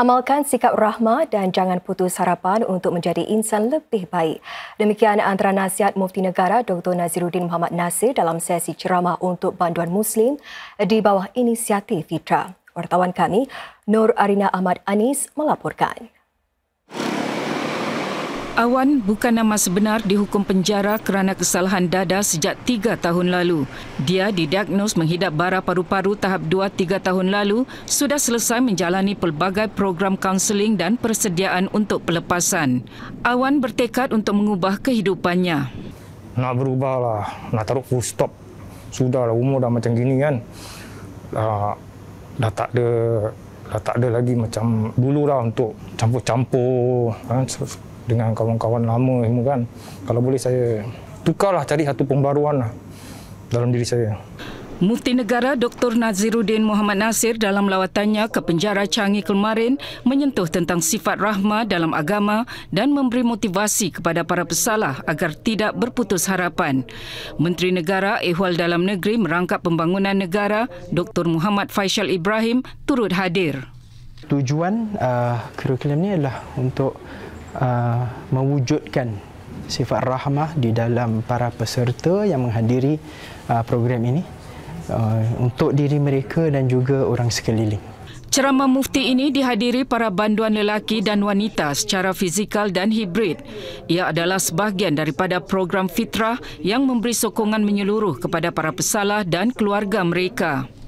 Amalkan sikap rahmah dan jangan putus harapan untuk menjadi insan lebih baik. Demikian antara nasihat Mufti Negara Dr. Naziruddin Muhammad Nasir dalam sesi ceramah untuk banduan Muslim di bawah inisiatif Fitra. Wartawan kami, Nur Arina Ahmad Anis melaporkan. Awan bukan nama sebenar dihukum penjara kerana kesalahan dada sejak tiga tahun lalu. Dia didiagnos menghidap bara paru-paru tahap dua tiga tahun lalu, sudah selesai menjalani pelbagai program kaunseling dan persediaan untuk pelepasan. Awan bertekad untuk mengubah kehidupannya. Nak berubah lah. nak taruh full stop. Sudahlah umur dah macam gini kan. Dah, dah tak ada dah tak ada lagi macam dulu lah untuk campur-campur kan dengan kawan-kawan lama semua kan. Kalau boleh saya tukarlah cari satu pembaruan lah dalam diri saya. Mufti Negara Dr. Nazirudin Muhammad Nasir dalam lawatannya ke penjara Changi kemarin menyentuh tentang sifat rahma dalam agama dan memberi motivasi kepada para pesalah agar tidak berputus harapan. Menteri Negara Ehwal Dalam Negeri merangkap pembangunan negara Dr. Muhammad Faisal Ibrahim turut hadir. Tujuan uh, kurikulum ini adalah untuk uh, mewujudkan sifat rahmah di dalam para peserta yang menghadiri uh, program ini uh, untuk diri mereka dan juga orang sekeliling. Ceramah mufti ini dihadiri para banduan lelaki dan wanita secara fizikal dan hibrid. Ia adalah sebahagian daripada program fitrah yang memberi sokongan menyeluruh kepada para pesalah dan keluarga mereka.